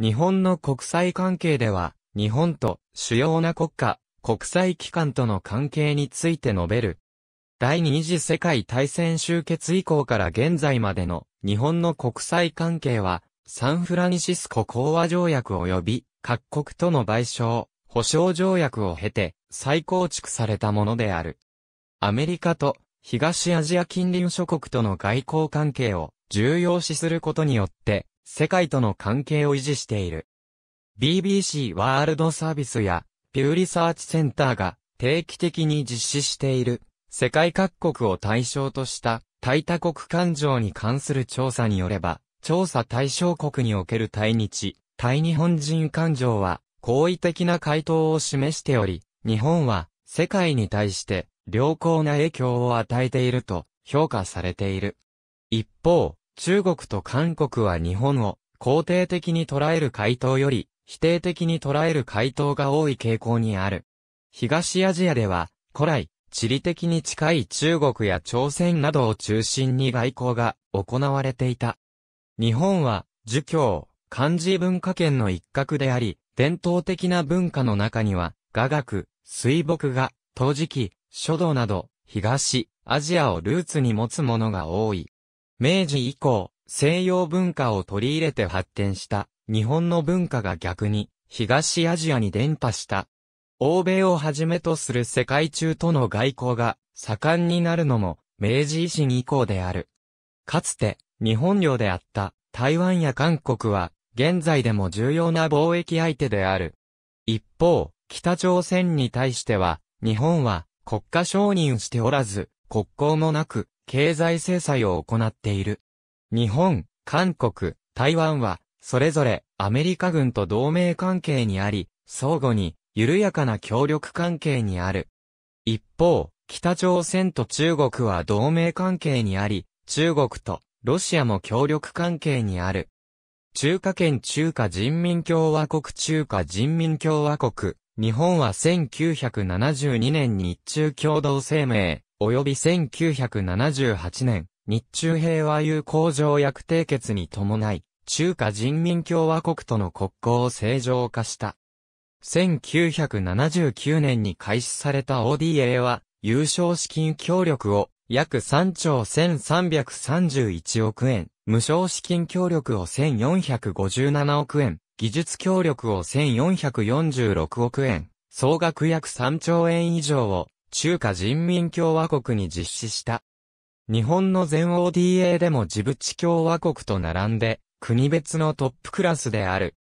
日本の国際関係では、日本と主要な国家、国際機関との関係について述べる。第二次世界大戦終結以降から現在までの日本の国際関係は、サンフランシスコ講和条約及び各国との賠償、保障条約を経て再構築されたものである。アメリカと東アジア近隣諸国との外交関係を重要視することによって、世界との関係を維持している。BBC ワールドサービスやピューリサーチセンターが定期的に実施している世界各国を対象とした対他国感情に関する調査によれば、調査対象国における対日、対日本人感情は好意的な回答を示しており、日本は世界に対して良好な影響を与えていると評価されている。一方、中国と韓国は日本を肯定的に捉える回答より否定的に捉える回答が多い傾向にある。東アジアでは古来地理的に近い中国や朝鮮などを中心に外交が行われていた。日本は儒教、漢字文化圏の一角であり、伝統的な文化の中には雅楽、水墨画、陶磁器、書道など東アジアをルーツに持つものが多い。明治以降、西洋文化を取り入れて発展した日本の文化が逆に東アジアに伝播した。欧米をはじめとする世界中との外交が盛んになるのも明治維新以降である。かつて日本領であった台湾や韓国は現在でも重要な貿易相手である。一方、北朝鮮に対しては日本は国家承認しておらず国交もなく経済制裁を行っている。日本、韓国、台湾は、それぞれアメリカ軍と同盟関係にあり、相互に緩やかな協力関係にある。一方、北朝鮮と中国は同盟関係にあり、中国とロシアも協力関係にある。中華圏中華人民共和国中華人民共和国、日本は1972年日中共同声明、及び1978年、日中平和友好条約締結に伴い、中華人民共和国との国交を正常化した。1979年に開始された ODA は、優勝資金協力を約3兆1331億円、無償資金協力を1457億円、技術協力を1446億円、総額約3兆円以上を中華人民共和国に実施した。日本の全 ODA でもジブチ共和国と並んで、国別のトップクラスである。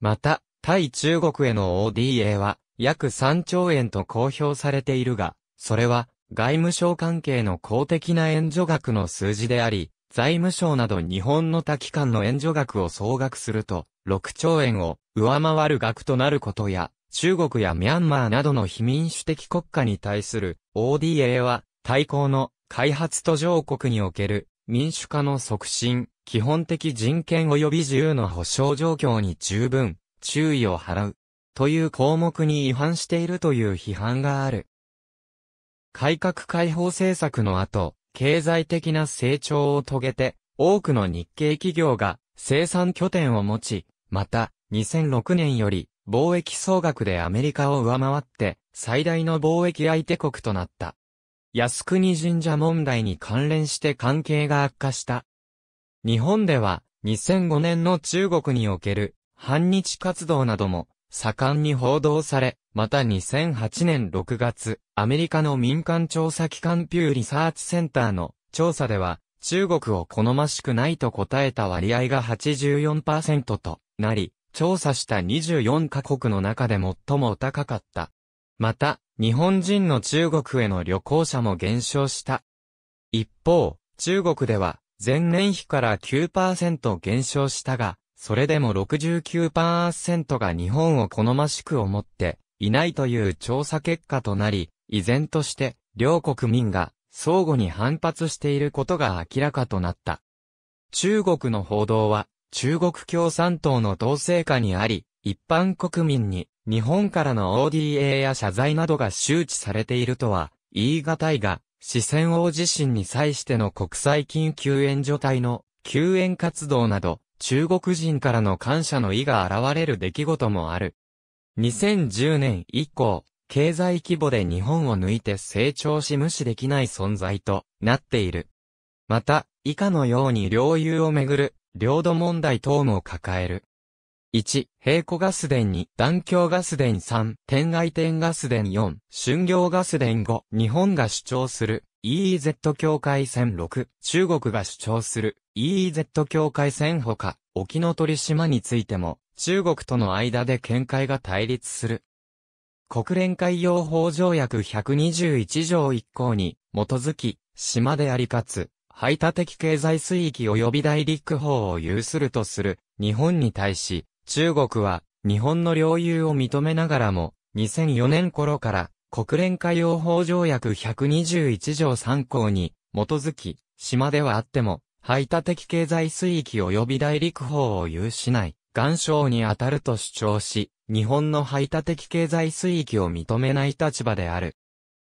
また、対中国への ODA は、約3兆円と公表されているが、それは、外務省関係の公的な援助額の数字であり、財務省など日本の多機関の援助額を総額すると、6兆円を上回る額となることや、中国やミャンマーなどの非民主的国家に対する ODA は対抗の開発途上国における民主化の促進、基本的人権及び自由の保障状況に十分注意を払うという項目に違反しているという批判がある。改革開放政策の後、経済的な成長を遂げて多くの日系企業が生産拠点を持ち、また2006年より貿易総額でアメリカを上回って最大の貿易相手国となった。靖国神社問題に関連して関係が悪化した。日本では2005年の中国における反日活動なども盛んに報道され、また2008年6月、アメリカの民間調査機関ピューリサーチセンターの調査では、中国を好ましくないと答えた割合が84%となり、調査した24カ国の中で最も高かった。また、日本人の中国への旅行者も減少した。一方、中国では、前年比から9%減少したが、それでも69%が日本を好ましく思っていないという調査結果となり、依然として両国民が相互に反発していることが明らかとなった。中国の報道は中国共産党の統制下にあり、一般国民に日本からの ODA や謝罪などが周知されているとは言い難いが、四川王地震に際しての国際緊急援助隊の救援活動など、中国人からの感謝の意が現れる出来事もある。2010年以降、経済規模で日本を抜いて成長し無視できない存在となっている。また、以下のように領有をめぐる領土問題等も抱える。1、平湖ガス田2、断橋ガス田3、天外天ガス田4、春行ガス田5、日本が主張する EEZ 境界線6、中国が主張する EEZ 境界線ほか、沖ノ鳥島についても、中国との間で見解が対立する。国連海洋法条約121条1項に基づき、島でありかつ、排他的経済水域及び大陸法を有するとする日本に対し、中国は日本の領有を認めながらも、2004年頃から国連海洋法条約121条3項に基づき、島ではあっても、排他的経済水域及び大陸法を有しない、岩礁にあたると主張し、日本の排他的経済水域を認めない立場である。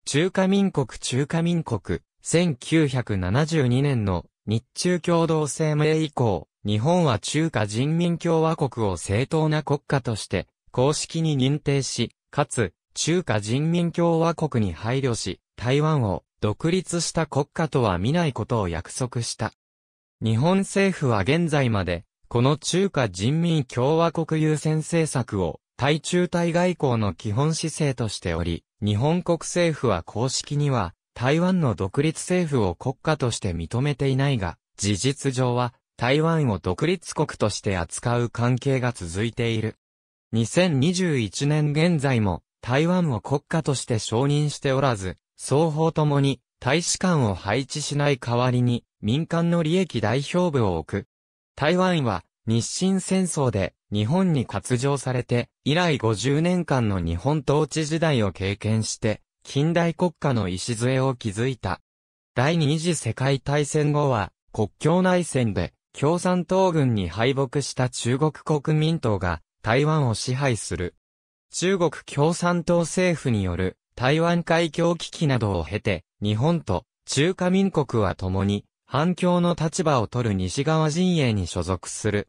中華民国中華民国、1972年の日中共同声明以降、日本は中華人民共和国を正当な国家として公式に認定し、かつ中華人民共和国に配慮し、台湾を独立した国家とは見ないことを約束した。日本政府は現在まで、この中華人民共和国優先政策を対中対外交の基本姿勢としており、日本国政府は公式には台湾の独立政府を国家として認めていないが、事実上は台湾を独立国として扱う関係が続いている。2021年現在も台湾を国家として承認しておらず、双方ともに大使館を配置しない代わりに民間の利益代表部を置く。台湾は日清戦争で日本に割譲されて以来50年間の日本統治時代を経験して近代国家の礎を築いた。第二次世界大戦後は、国境内戦で、共産党軍に敗北した中国国民党が、台湾を支配する。中国共産党政府による、台湾海峡危機などを経て、日本と中華民国は共に、反共の立場を取る西側陣営に所属する。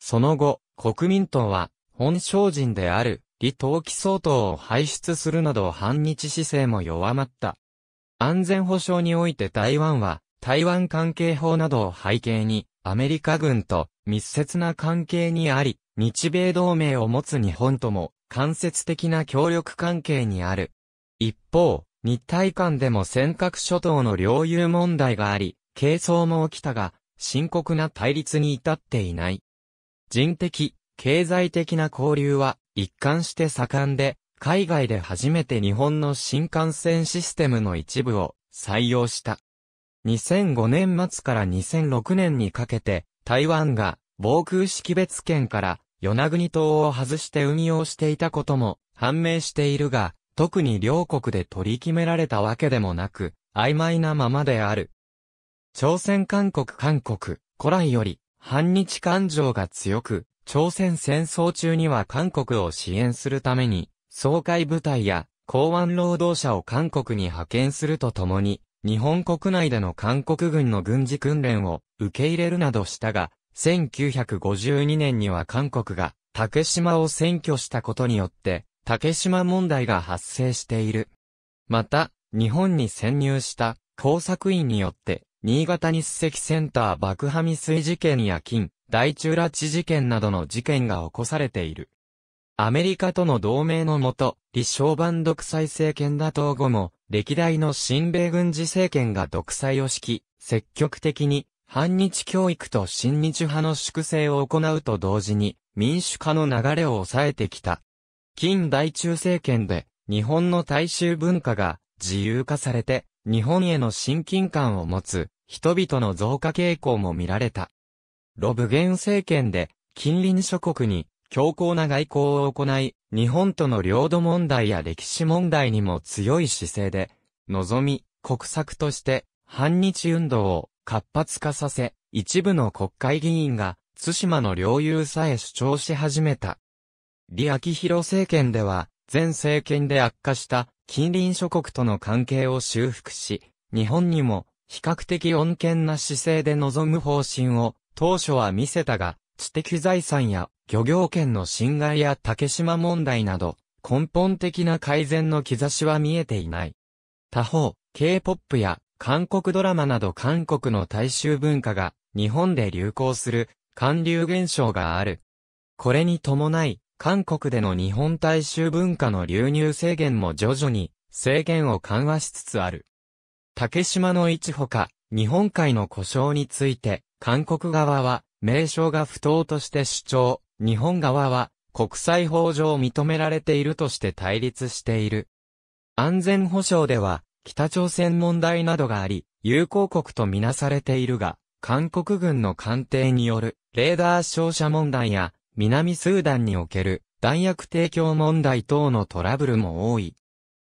その後、国民党は、本省人である李登輝総統を排出するなど反日姿勢も弱まった。安全保障において台湾は、台湾関係法などを背景に、アメリカ軍と密接な関係にあり、日米同盟を持つ日本とも間接的な協力関係にある。一方、日台間でも尖閣諸島の領有問題があり、軽装も起きたが、深刻な対立に至っていない。人的、経済的な交流は一貫して盛んで、海外で初めて日本の新幹線システムの一部を採用した。2005年末から2006年にかけて、台湾が防空識別圏から与那国島を外して運用していたことも判明しているが、特に両国で取り決められたわけでもなく、曖昧なままである。朝鮮韓国韓国、古来より、反日感情が強く、朝鮮戦争中には韓国を支援するために、総会部隊や港湾労働者を韓国に派遣するとともに、日本国内での韓国軍の軍事訓練を受け入れるなどしたが、1952年には韓国が竹島を占拠したことによって、竹島問題が発生している。また、日本に潜入した工作員によって、新潟日赤センター爆破未遂事件や金、大中拉致事件などの事件が起こされている。アメリカとの同盟のもと、立証版独裁政権打倒後も、歴代の新米軍事政権が独裁を敷き、積極的に、反日教育と親日派の粛清を行うと同時に、民主化の流れを抑えてきた。近代中政権で、日本の大衆文化が自由化されて、日本への親近感を持つ人々の増加傾向も見られた。ロブゲン政権で、近隣諸国に強硬な外交を行い、日本との領土問題や歴史問題にも強い姿勢で、望み、国策として、反日運動を活発化させ、一部の国会議員が、津島の領有さえ主張し始めた。李明弘政権では、前政権で悪化した近隣諸国との関係を修復し、日本にも比較的穏健な姿勢で臨む方針を当初は見せたが、知的財産や漁業権の侵害や竹島問題など、根本的な改善の兆しは見えていない。他方、K-POP や韓国ドラマなど韓国の大衆文化が日本で流行する韓流現象がある。これに伴い、韓国での日本大衆文化の流入制限も徐々に制限を緩和しつつある。竹島の一ほか、日本海の故障について、韓国側は、名称が不当として主張、日本側は、国際法上認められているとして対立している。安全保障では、北朝鮮問題などがあり、友好国とみなされているが、韓国軍の艦艇による、レーダー照射問題や、南スーダンにおける、弾薬提供問題等のトラブルも多い。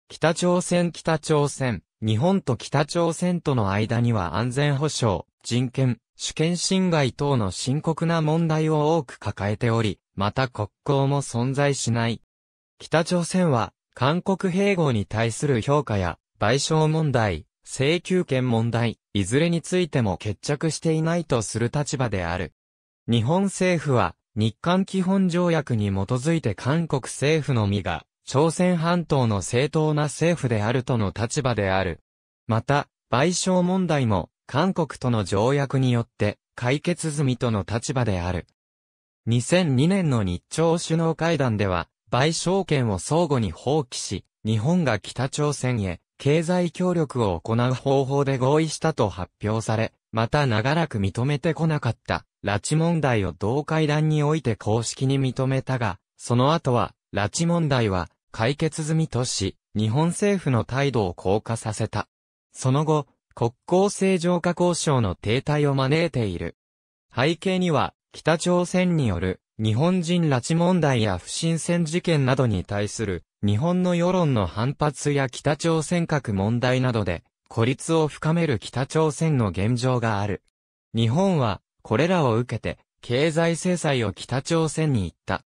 北朝鮮北朝鮮、日本と北朝鮮との間には安全保障、人権、主権侵害等の深刻な問題を多く抱えており、また国交も存在しない。北朝鮮は、韓国併合に対する評価や、賠償問題、請求権問題、いずれについても決着していないとする立場である。日本政府は、日韓基本条約に基づいて韓国政府のみが、朝鮮半島の正当な政府であるとの立場である。また、賠償問題も、韓国との条約によって解決済みとの立場である。2002年の日朝首脳会談では、賠償権を相互に放棄し、日本が北朝鮮へ経済協力を行う方法で合意したと発表され、また長らく認めてこなかった、拉致問題を同会談において公式に認めたが、その後は、拉致問題は解決済みとし、日本政府の態度を硬化させた。その後、国交正常化交渉の停滞を招いている。背景には、北朝鮮による日本人拉致問題や不審船事件などに対する日本の世論の反発や北朝鮮核問題などで孤立を深める北朝鮮の現状がある。日本はこれらを受けて経済制裁を北朝鮮に行った。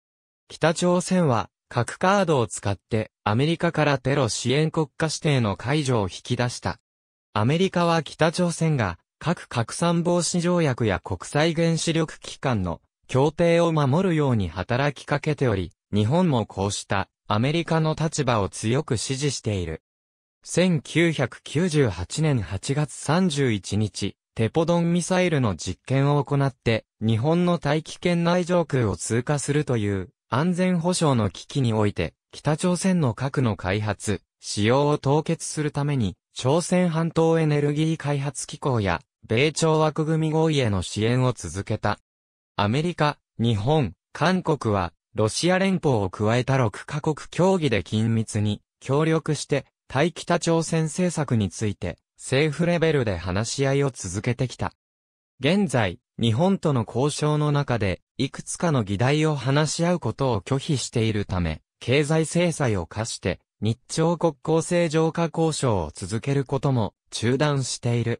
北朝鮮は核カードを使ってアメリカからテロ支援国家指定の解除を引き出した。アメリカは北朝鮮が核拡散防止条約や国際原子力機関の協定を守るように働きかけており、日本もこうしたアメリカの立場を強く支持している。1998年8月31日、テポドンミサイルの実験を行って、日本の大気圏内上空を通過するという安全保障の危機において、北朝鮮の核の開発、使用を凍結するために、朝鮮半島エネルギー開発機構や、米朝枠組合意への支援を続けた。アメリカ、日本、韓国は、ロシア連邦を加えた6カ国協議で緊密に協力して、対北朝鮮政策について、政府レベルで話し合いを続けてきた。現在、日本との交渉の中で、いくつかの議題を話し合うことを拒否しているため、経済制裁を課して、日朝国交正常化交渉を続けることも中断している。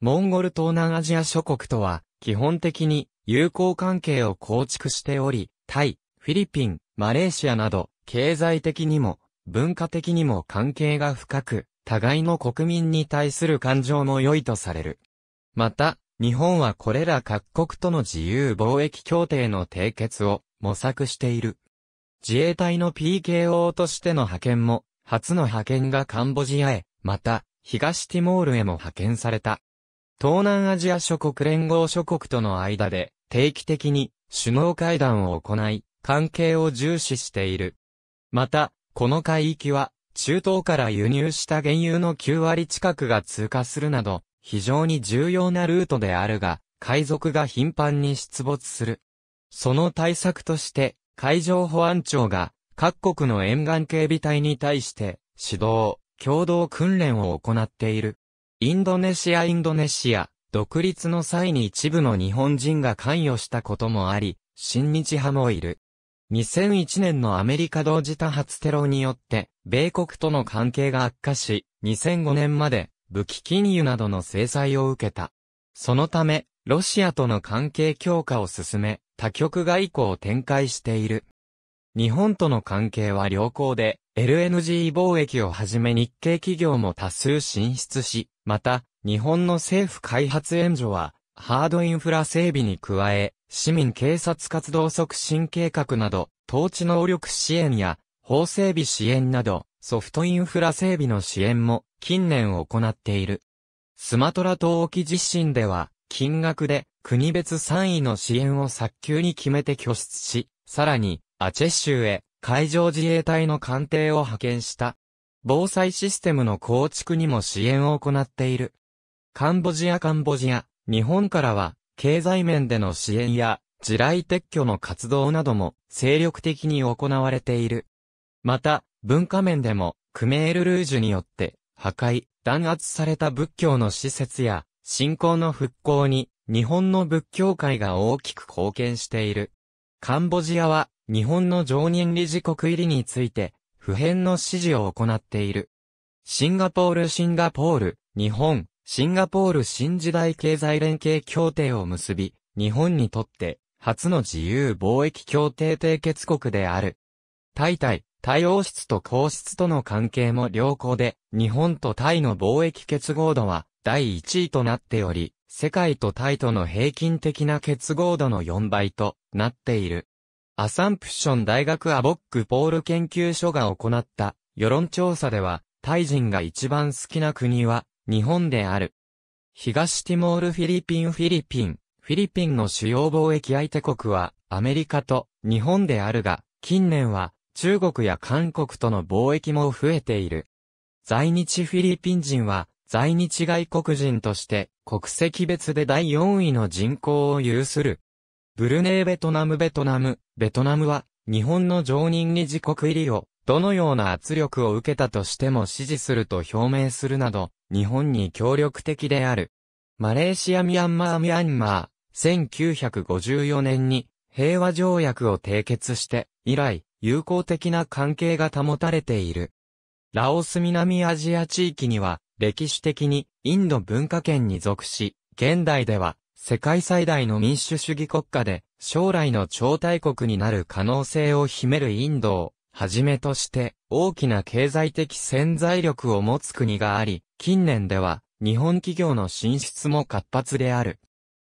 モンゴル東南アジア諸国とは、基本的に友好関係を構築しており、タイ、フィリピン、マレーシアなど、経済的にも、文化的にも関係が深く、互いの国民に対する感情も良いとされる。また、日本はこれら各国との自由貿易協定の締結を模索している。自衛隊の PKO としての派遣も、初の派遣がカンボジアへ、また、東ティモールへも派遣された。東南アジア諸国連合諸国との間で、定期的に首脳会談を行い、関係を重視している。また、この海域は、中東から輸入した原油の9割近くが通過するなど、非常に重要なルートであるが、海賊が頻繁に出没する。その対策として、海上保安庁が各国の沿岸警備隊に対して指導、共同訓練を行っている。インドネシアインドネシア、独立の際に一部の日本人が関与したこともあり、親日派もいる。2001年のアメリカ同時多発テロによって、米国との関係が悪化し、2005年まで武器禁輸などの制裁を受けた。そのため、ロシアとの関係強化を進め、他局が以降展開している。日本との関係は良好で、LNG 貿易をはじめ日系企業も多数進出し、また、日本の政府開発援助は、ハードインフラ整備に加え、市民警察活動促進計画など、統治能力支援や、法整備支援など、ソフトインフラ整備の支援も近年行っている。スマトラ島沖地震では、金額で国別3位の支援を早急に決めて拠出し、さらに、アチェ州へ海上自衛隊の艦艇を派遣した。防災システムの構築にも支援を行っている。カンボジアカンボジア、日本からは、経済面での支援や、地雷撤去の活動なども、精力的に行われている。また、文化面でも、クメールルージュによって、破壊、弾圧された仏教の施設や、信仰の復興に日本の仏教界が大きく貢献している。カンボジアは日本の常任理事国入りについて普遍の支持を行っている。シンガポールシンガポール、日本、シンガポール新時代経済連携協定を結び、日本にとって初の自由貿易協定締結国である。タイイ、タイ王室と皇室との関係も良好で、日本とタイの貿易結合度は第1位となっており、世界とタイとの平均的な結合度の4倍となっている。アサンプション大学アボックポール研究所が行った世論調査では、タイ人が一番好きな国は日本である。東ティモールフィリピンフィリピン、フィリピンの主要貿易相手国はアメリカと日本であるが、近年は中国や韓国との貿易も増えている。在日フィリピン人は在日外国人として国籍別で第4位の人口を有する。ブルネイベトナムベトナム、ベトナムは日本の常任理事国入りをどのような圧力を受けたとしても支持すると表明するなど、日本に協力的である。マレーシア・ミャンマー・ミャンマー、1954年に平和条約を締結して、以来、友好的な関係が保たれている。ラオス南アジア地域には、歴史的にインド文化圏に属し、現代では世界最大の民主主義国家で将来の超大国になる可能性を秘めるインドをはじめとして大きな経済的潜在力を持つ国があり、近年では日本企業の進出も活発である。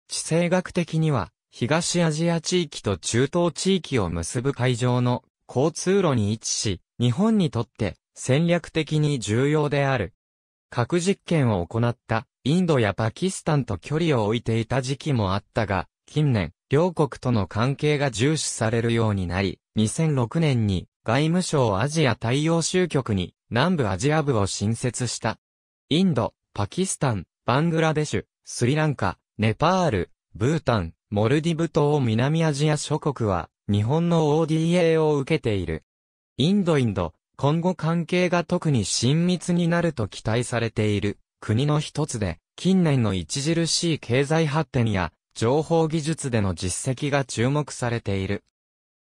地政学的には東アジア地域と中東地域を結ぶ海上の交通路に位置し、日本にとって戦略的に重要である核実験を行ったインドやパキスタンと距離を置いていた時期もあったが、近年、両国との関係が重視されるようになり、2006年に外務省アジア大洋州局に南部アジア部を新設した。インド、パキスタン、バングラデシュ、スリランカ、ネパール、ブータン、モルディブ島南アジア諸国は日本の ODA を受けている。インドインド、今後関係が特に親密になると期待されている国の一つで、近年の著しい経済発展や情報技術での実績が注目されている。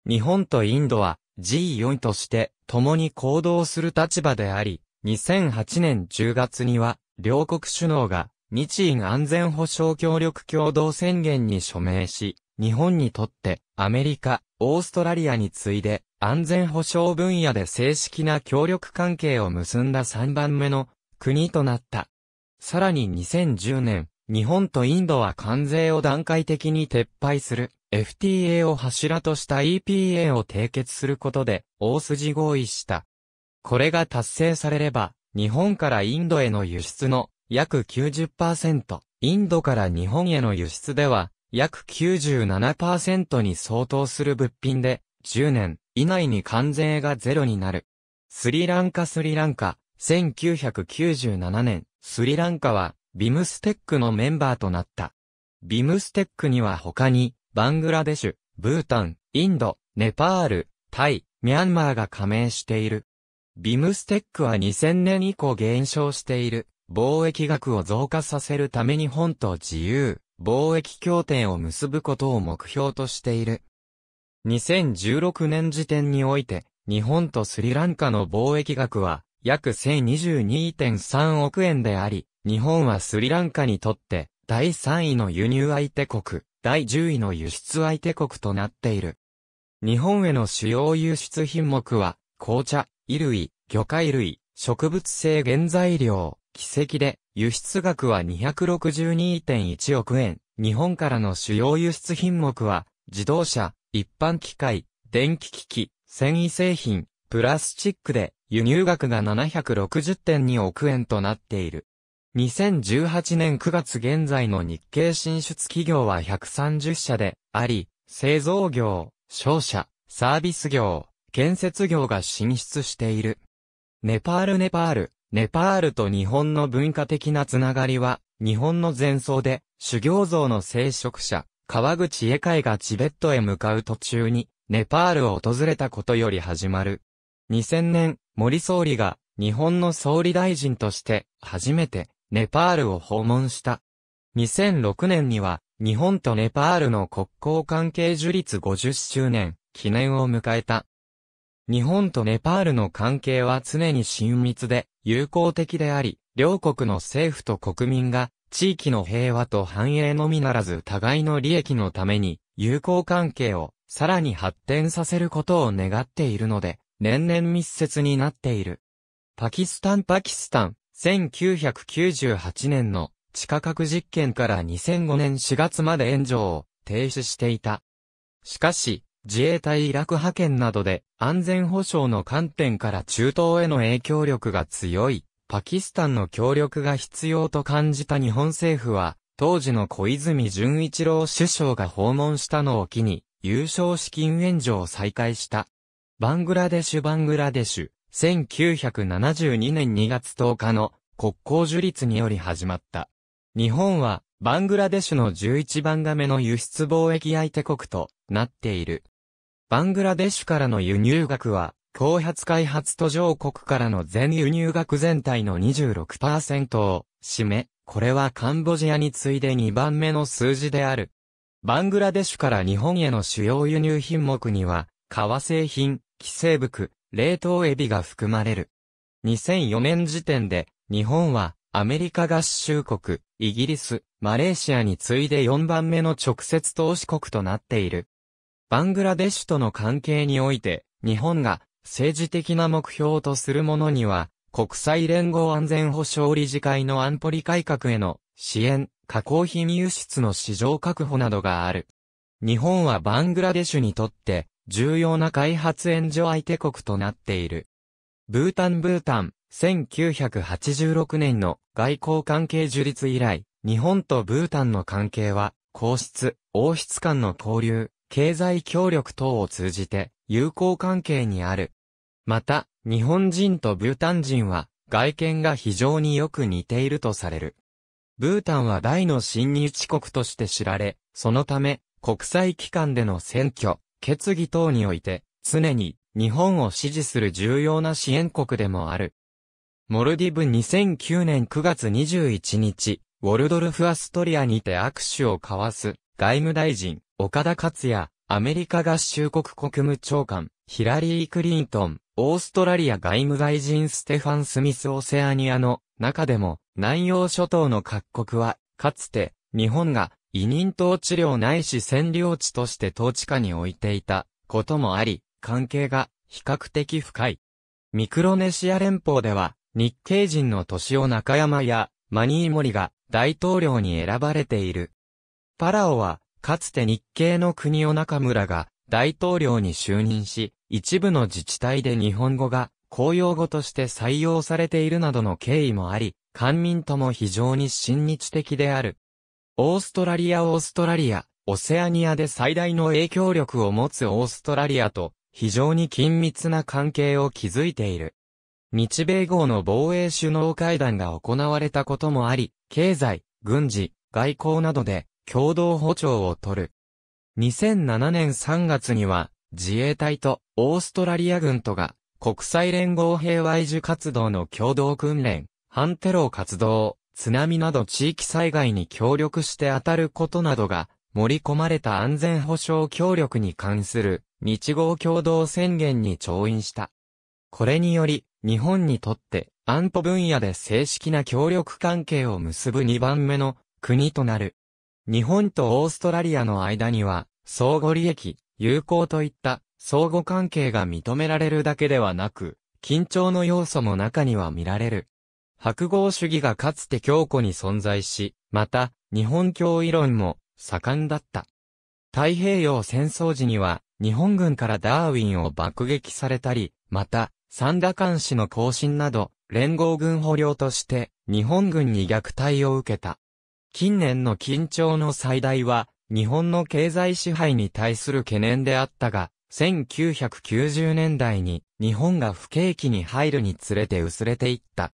日本とインドは G4 として共に行動する立場であり、2008年10月には両国首脳が日印安全保障協力共同宣言に署名し、日本にとってアメリカ、オーストラリアに次いで安全保障分野で正式な協力関係を結んだ3番目の国となった。さらに2010年、日本とインドは関税を段階的に撤廃する FTA を柱とした EPA を締結することで大筋合意した。これが達成されれば、日本からインドへの輸出の約90%、インドから日本への輸出では約97%に相当する物品で、10年以内に関税がゼロになる。スリランカスリランカ、1997年、スリランカは、ビムステックのメンバーとなった。ビムステックには他に、バングラデシュ、ブータン、インド、ネパール、タイ、ミャンマーが加盟している。ビムステックは2000年以降減少している、貿易額を増加させるために本と自由、貿易協定を結ぶことを目標としている。2016年時点において、日本とスリランカの貿易額は約1022.3億円であり、日本はスリランカにとって第3位の輸入相手国、第10位の輸出相手国となっている。日本への主要輸出品目は、紅茶、衣類、魚介類、植物性原材料、奇跡で、輸出額は262.1億円。日本からの主要輸出品目は、自動車、一般機械、電気機器、繊維製品、プラスチックで輸入額が760.2億円となっている。2018年9月現在の日経進出企業は130社であり、製造業、商社、サービス業、建設業が進出している。ネパールネパール、ネパールと日本の文化的なつながりは、日本の前奏で、修行像の聖職者、川口絵海がチベットへ向かう途中に、ネパールを訪れたことより始まる。2000年、森総理が、日本の総理大臣として、初めて、ネパールを訪問した。2006年には、日本とネパールの国交関係樹立50周年、記念を迎えた。日本とネパールの関係は常に親密で、友好的であり、両国の政府と国民が地域の平和と繁栄のみならず互いの利益のために、友好関係をさらに発展させることを願っているので、年々密接になっている。パキスタンパキスタン、1998年の地下核実験から2005年4月まで援助を停止していた。しかし、自衛隊イラク派遣などで安全保障の観点から中東への影響力が強いパキスタンの協力が必要と感じた日本政府は、当時の小泉純一郎首相が訪問したのを機に、優勝資金援助を再開した。バングラデシュバングラデシュ、1972年2月10日の国交樹立により始まった。日本は、バングラデシュの11番目の輸出貿易相手国となっている。バングラデシュからの輸入額は、後発開発途上国からの全輸入額全体の26%を占め、これはカンボジアに次いで2番目の数字である。バングラデシュから日本への主要輸入品目には、革製品、寄生服、冷凍エビが含まれる。2004年時点で、日本は、アメリカ合衆国、イギリス、マレーシアに次いで4番目の直接投資国となっている。バングラデシュとの関係において、日本が政治的な目標とするものには、国際連合安全保障理事会の安保理改革への支援、加工品輸出の市場確保などがある。日本はバングラデシュにとって重要な開発援助相手国となっている。ブータンブータン、1986年の外交関係樹立以来、日本とブータンの関係は、皇室、王室間の交流、経済協力等を通じて友好関係にある。また、日本人とブータン人は、外見が非常によく似ているとされる。ブータンは大の親日国として知られ、そのため、国際機関での選挙、決議等において、常に日本を支持する重要な支援国でもある。モルディブ2009年9月21日、ウォルドルフ・アストリアにて握手を交わす、外務大臣、岡田克也、アメリカ合衆国国務長官、ヒラリー・クリントン、オーストラリア外務大臣ステファン・スミス・オセアニアの中でも南洋諸島の各国は、かつて日本が委任統治領ないし占領地として統治下に置いていたこともあり、関係が比較的深い。ミクロネシア連邦では、日系人の年を中山やマニーモリが大統領に選ばれている。パラオは、かつて日系の国を中村が大統領に就任し、一部の自治体で日本語が公用語として採用されているなどの経緯もあり、官民とも非常に親日的である。オーストラリアオーストラリア、オセアニアで最大の影響力を持つオーストラリアと非常に緊密な関係を築いている。日米豪の防衛首脳会談が行われたこともあり、経済、軍事、外交などで共同歩調を取る。2007年3月には自衛隊とオーストラリア軍とが国際連合平和維持活動の共同訓練、反テロ活動、津波など地域災害に協力して当たることなどが盛り込まれた安全保障協力に関する日豪共同宣言に調印した。これにより、日本にとって安保分野で正式な協力関係を結ぶ2番目の国となる。日本とオーストラリアの間には、相互利益、友好といった相互関係が認められるだけではなく、緊張の要素も中には見られる。白豪主義がかつて強固に存在し、また、日本教理論も盛んだった。太平洋戦争時には、日本軍からダーウィンを爆撃されたり、また、三田監視の更新など、連合軍捕虜として、日本軍に虐待を受けた。近年の緊張の最大は、日本の経済支配に対する懸念であったが、1990年代に日本が不景気に入るにつれて薄れていった。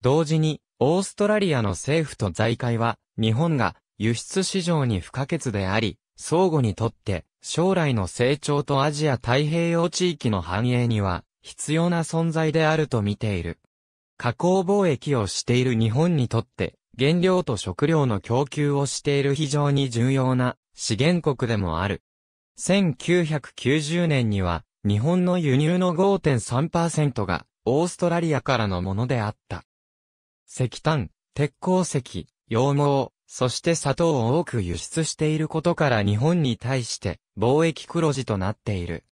同時に、オーストラリアの政府と財界は、日本が輸出市場に不可欠であり、相互にとって将来の成長とアジア太平洋地域の繁栄には必要な存在であると見ている。加工貿易をしている日本にとって原料と食料の供給をしている非常に重要な資源国でもある。1990年には、日本の輸入の5.3%が、オーストラリアからのものであった。石炭、鉄鉱石、羊毛、そして砂糖を多く輸出していることから日本に対して貿易黒字となっている。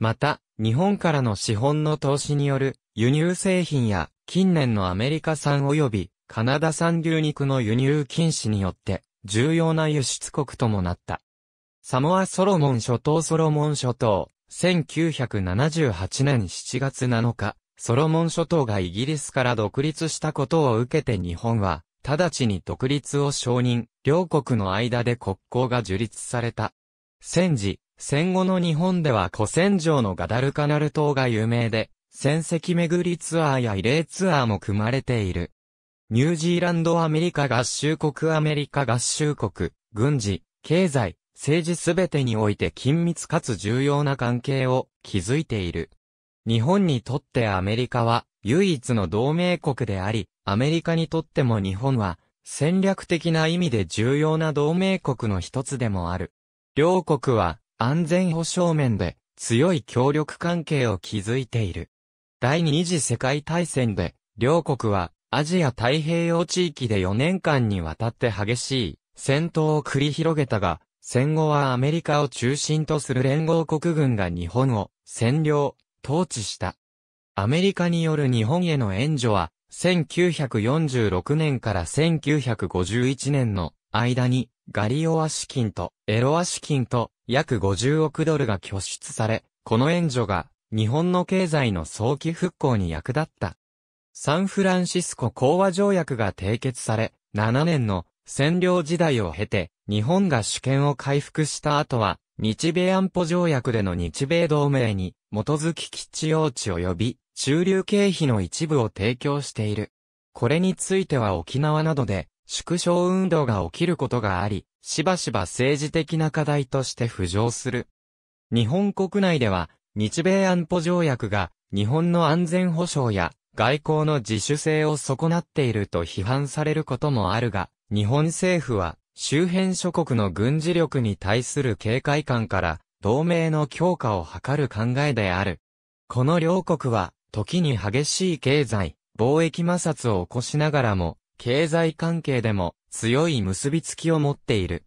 また、日本からの資本の投資による輸入製品や近年のアメリカ産及びカナダ産牛肉の輸入禁止によって、重要な輸出国ともなった。サモア・ソロモン諸島ソロモン諸島、1978年7月7日、ソロモン諸島がイギリスから独立したことを受けて日本は、直ちに独立を承認、両国の間で国交が樹立された。戦時、戦後の日本では古戦場のガダルカナル島が有名で、戦績巡りツアーや慰霊ツアーも組まれている。ニュージーランドアメリカ合衆国アメリカ合衆国、軍事、経済、政治すべてにおいて緊密かつ重要な関係を築いている。日本にとってアメリカは唯一の同盟国であり、アメリカにとっても日本は戦略的な意味で重要な同盟国の一つでもある。両国は安全保障面で強い協力関係を築いている。第二次世界大戦で両国はアジア太平洋地域で4年間にわたって激しい戦闘を繰り広げたが、戦後はアメリカを中心とする連合国軍が日本を占領、統治した。アメリカによる日本への援助は、1946年から1951年の間に、ガリオワ資金とエロワ資金と約50億ドルが拠出され、この援助が日本の経済の早期復興に役立った。サンフランシスコ講和条約が締結され、7年の占領時代を経て、日本が主権を回復した後は、日米安保条約での日米同盟に基づき基地用地及び駐留経費の一部を提供している。これについては沖縄などで縮小運動が起きることがあり、しばしば政治的な課題として浮上する。日本国内では日米安保条約が日本の安全保障や外交の自主性を損なっていると批判されることもあるが、日本政府は周辺諸国の軍事力に対する警戒感から同盟の強化を図る考えである。この両国は時に激しい経済、貿易摩擦を起こしながらも、経済関係でも強い結びつきを持っている。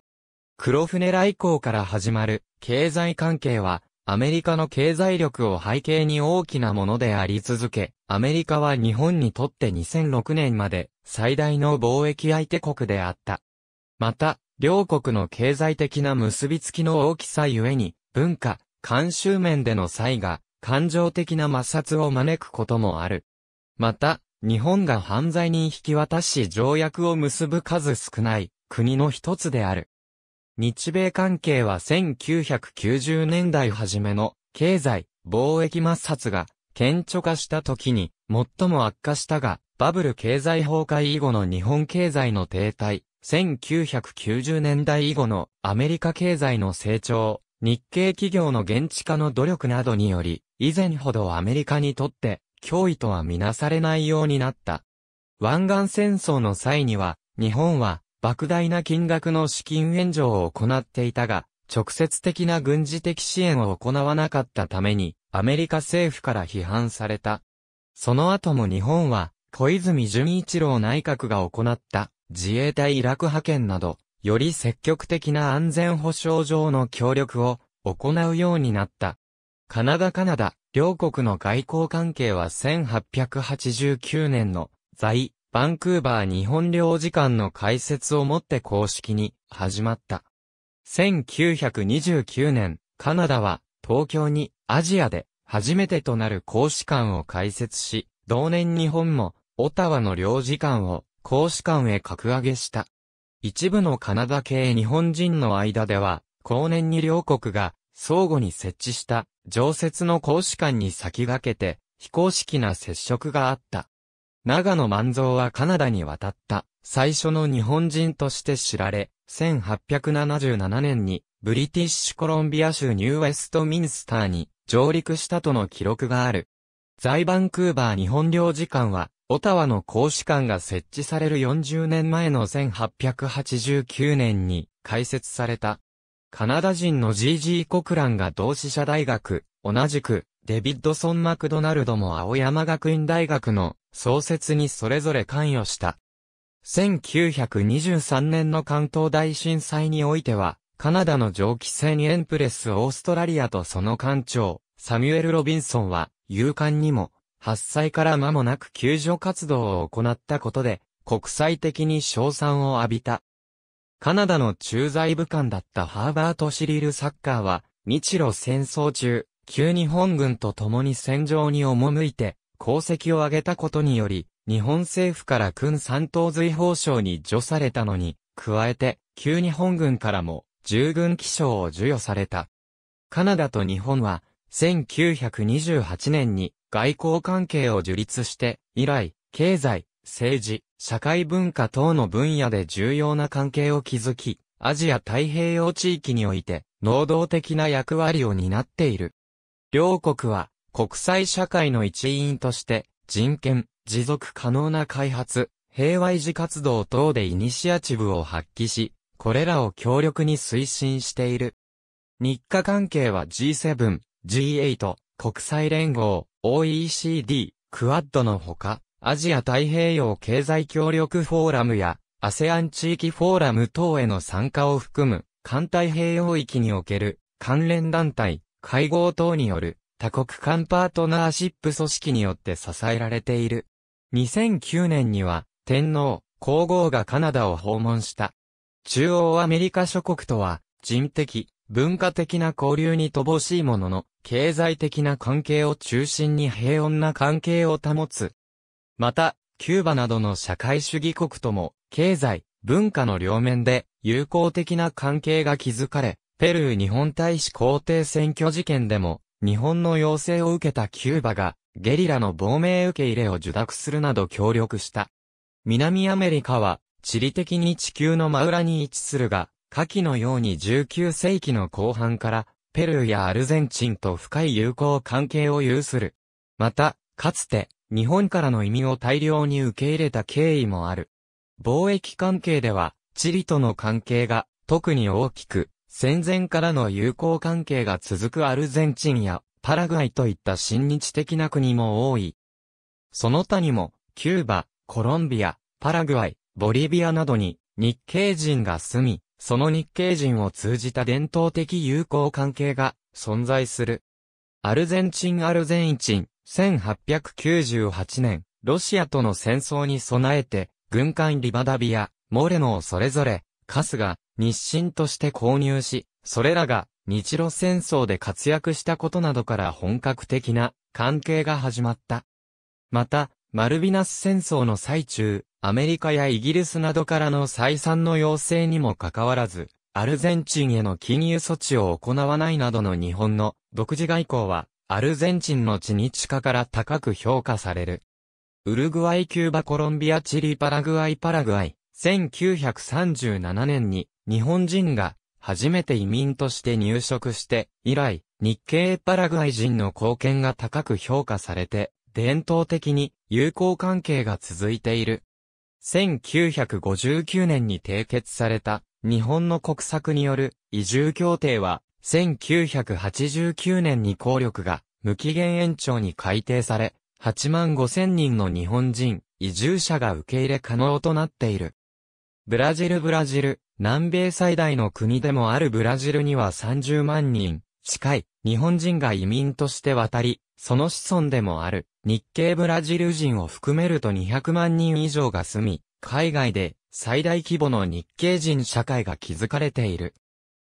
黒船来航から始まる経済関係はアメリカの経済力を背景に大きなものであり続け、アメリカは日本にとって2006年まで最大の貿易相手国であった。また、両国の経済的な結びつきの大きさゆえに、文化、慣習面での差異が、感情的な摩擦を招くこともある。また、日本が犯罪に引き渡し条約を結ぶ数少ない国の一つである。日米関係は1990年代初めの経済、貿易抹殺が顕著化した時に最も悪化したが、バブル経済崩壊以後の日本経済の停滞、1990年代以後のアメリカ経済の成長、日系企業の現地化の努力などにより、以前ほどアメリカにとって脅威とはみなされないようになった。湾岸戦争の際には、日本は莫大な金額の資金援助を行っていたが、直接的な軍事的支援を行わなかったために、アメリカ政府から批判された。その後も日本は、小泉純一郎内閣が行った自衛隊イラク派遣など、より積極的な安全保障上の協力を行うようになった。カナダカナダ、両国の外交関係は1889年の在バンクーバー日本領事館の開設をもって公式に始まった。1929年、カナダは東京にアジアで初めてとなる公使館を開設し、同年日本もオタワの領事館を公使館へ格上げした。一部のカナダ系日本人の間では、後年に両国が相互に設置した常設の公使館に先駆けて非公式な接触があった。長野万蔵はカナダに渡った、最初の日本人として知られ、1877年に、ブリティッシュコロンビア州ニューウェストミンスターに上陸したとの記録がある。在バンクーバー日本領事館は、オタワの公使館が設置される40年前の1889年に開設された。カナダ人のジージー・コクランが同志社大学、同じく、デビッドソン・マクドナルドも青山学院大学の創設にそれぞれ関与した。1923年の関東大震災においては、カナダの蒸気船エンプレスオーストラリアとその艦長、サミュエル・ロビンソンは、勇敢にも、発災から間もなく救助活動を行ったことで、国際的に称賛を浴びた。カナダの駐在武官だったハーバート・シリル・サッカーは、日露戦争中、旧日本軍と共に戦場に赴いて、功績を挙げたことにより、日本政府から軍三等随法賞に除されたのに、加えて、旧日本軍からも、従軍記章を授与された。カナダと日本は、1928年に外交関係を樹立して、以来、経済、政治、社会文化等の分野で重要な関係を築き、アジア太平洋地域において、能動的な役割を担っている。両国は、国際社会の一員として、人権、持続可能な開発、平和維持活動等でイニシアチブを発揮し、これらを強力に推進している。日華関係は G7、G8、国際連合、OECD、クワッドのほか、アジア太平洋経済協力フォーラムや、アセアン地域フォーラム等への参加を含む、環太平洋域における関連団体、会合等による多国間パートナーシップ組織によって支えられている。2009年には、天皇、皇后がカナダを訪問した。中央アメリカ諸国とは、人的、文化的な交流に乏しいものの、経済的な関係を中心に平穏な関係を保つ。また、キューバなどの社会主義国とも、経済、文化の両面で、友好的な関係が築かれ、ペルー日本大使公邸選挙事件でも、日本の要請を受けたキューバが、ゲリラの亡命受け入れを受諾するなど協力した。南アメリカは、地理的に地球の真裏に位置するが、下記のように19世紀の後半から、ペルーやアルゼンチンと深い友好関係を有する。また、かつて、日本からの移民を大量に受け入れた経緯もある。貿易関係では、チリとの関係が特に大きく、戦前からの友好関係が続くアルゼンチンやパラグアイといった親日的な国も多い。その他にも、キューバ、コロンビア、パラグアイ、ボリビアなどに日系人が住み、その日系人を通じた伝統的友好関係が存在する。アルゼンチンアルゼンチン、1898年、ロシアとの戦争に備えて、軍艦リバダビア、モレノをそれぞれ、カスが、日清として購入し、それらが日露戦争で活躍したことなどから本格的な関係が始まった。また、マルビナス戦争の最中、アメリカやイギリスなどからの再三の要請にもかかわらず、アルゼンチンへの金融措置を行わないなどの日本の独自外交は、アルゼンチンの地日下から高く評価される。ウルグアイ、キューバ、コロンビア、チリ、パラグアイ、パラグアイ、1937年に日本人が初めて移民として入植して以来日系パラグアイ人の貢献が高く評価されて伝統的に友好関係が続いている。1959年に締結された日本の国策による移住協定は1989年に効力が無期限延長に改定され8万5千人の日本人移住者が受け入れ可能となっている。ブラジルブラジル、南米最大の国でもあるブラジルには30万人近い日本人が移民として渡り、その子孫でもある日系ブラジル人を含めると200万人以上が住み、海外で最大規模の日系人社会が築かれている。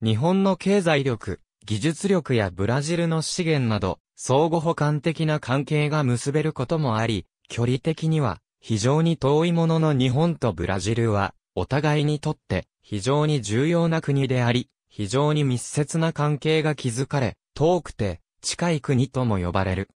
日本の経済力、技術力やブラジルの資源など、相互補完的な関係が結べることもあり、距離的には非常に遠いものの日本とブラジルはお互いにとって非常に重要な国であり、非常に密接な関係が築かれ、遠くて近い国とも呼ばれる。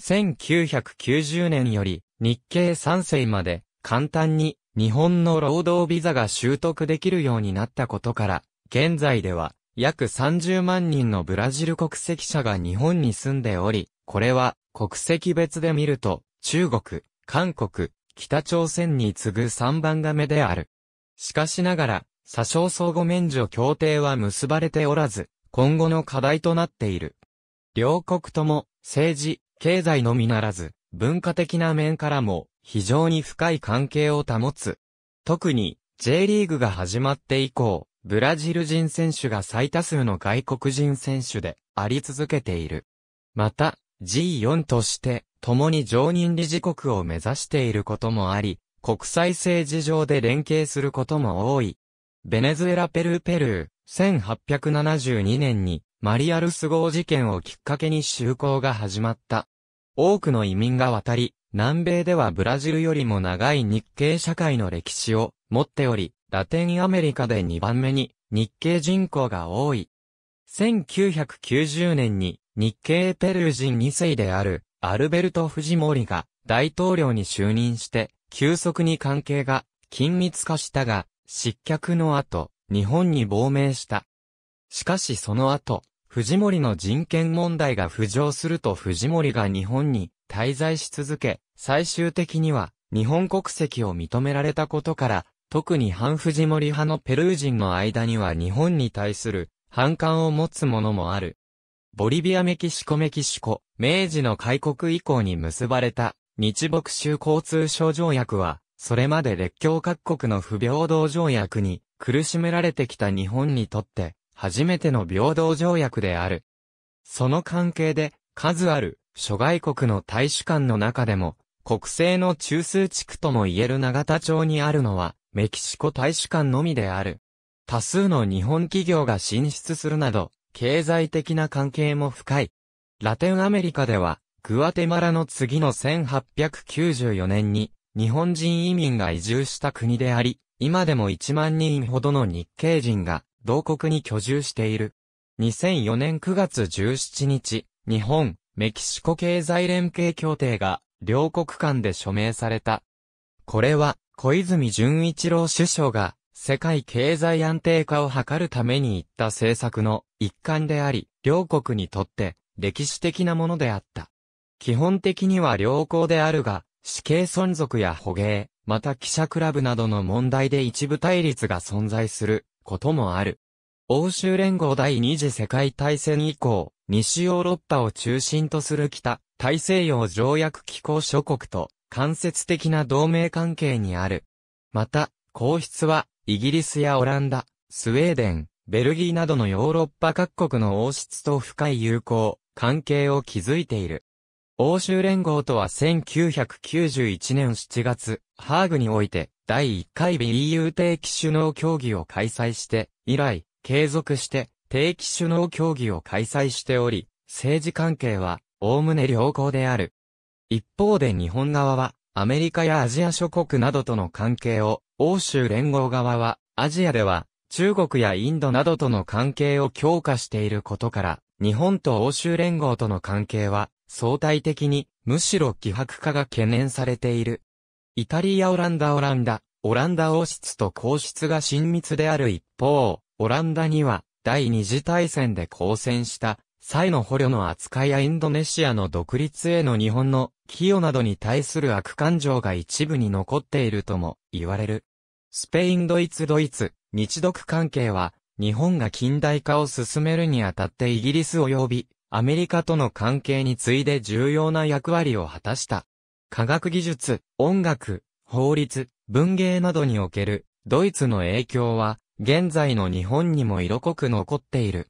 1990年より日系3世まで簡単に日本の労働ビザが習得できるようになったことから、現在では約30万人のブラジル国籍者が日本に住んでおり、これは国籍別で見ると中国、韓国、北朝鮮に次ぐ3番が目である。しかしながら、詐称相互免除協定は結ばれておらず、今後の課題となっている。両国とも、政治、経済のみならず、文化的な面からも、非常に深い関係を保つ。特に、J リーグが始まって以降、ブラジル人選手が最多数の外国人選手であり続けている。また、G4 として、共に常任理事国を目指していることもあり、国際政治上で連携することも多い。ベネズエラ・ペルー・ペルー、1872年にマリアルス号事件をきっかけに就航が始まった。多くの移民が渡り、南米ではブラジルよりも長い日系社会の歴史を持っており、ラテンアメリカで2番目に日系人口が多い。1990年に日系ペルー人2世であるアルベルト・フジモリが大統領に就任して急速に関係が緊密化したが、失脚の後、日本に亡命した。しかしその後、藤森の人権問題が浮上すると藤森が日本に滞在し続け、最終的には日本国籍を認められたことから、特に反藤森派のペルー人の間には日本に対する反感を持つ者もある。ボリビアメキシコメキシコ、明治の開国以降に結ばれた日牧州交通省条約は、それまで列強各国の不平等条約に苦しめられてきた日本にとって、初めての平等条約である。その関係で、数ある諸外国の大使館の中でも、国政の中枢地区とも言える長田町にあるのは、メキシコ大使館のみである。多数の日本企業が進出するなど、経済的な関係も深い。ラテンアメリカでは、グアテマラの次の1894年に日本人移民が移住した国であり、今でも1万人ほどの日系人が同国に居住している。2004年9月17日、日本、メキシコ経済連携協定が両国間で署名された。これは小泉純一郎首相が世界経済安定化を図るために行った政策の一環であり、両国にとって歴史的なものであった。基本的には良好であるが、死刑存続や捕鯨、また記者クラブなどの問題で一部対立が存在することもある。欧州連合第二次世界大戦以降、西ヨーロッパを中心とする北、大西洋条約機構諸国と間接的な同盟関係にある。また、皇室は、イギリスやオランダ、スウェーデン、ベルギーなどのヨーロッパ各国の王室と深い友好、関係を築いている。欧州連合とは1991年7月、ハーグにおいて第1回 BEU 定期首脳協議を開催して、以来、継続して定期首脳協議を開催しており、政治関係は、おおむね良好である。一方で日本側は、アメリカやアジア諸国などとの関係を、欧州連合側は、アジアでは、中国やインドなどとの関係を強化していることから、日本と欧州連合との関係は、相対的に、むしろ希薄化が懸念されている。イタリア・オランダ・オランダ、オランダ王室と皇室が親密である一方、オランダには、第二次大戦で交戦した、際の捕虜の扱いやインドネシアの独立への日本の寄与などに対する悪感情が一部に残っているとも言われる。スペインドイツドイツ、日独関係は、日本が近代化を進めるにあたってイギリス及びアメリカとの関係に次いで重要な役割を果たした。科学技術、音楽、法律、文芸などにおけるドイツの影響は、現在の日本にも色濃く残っている。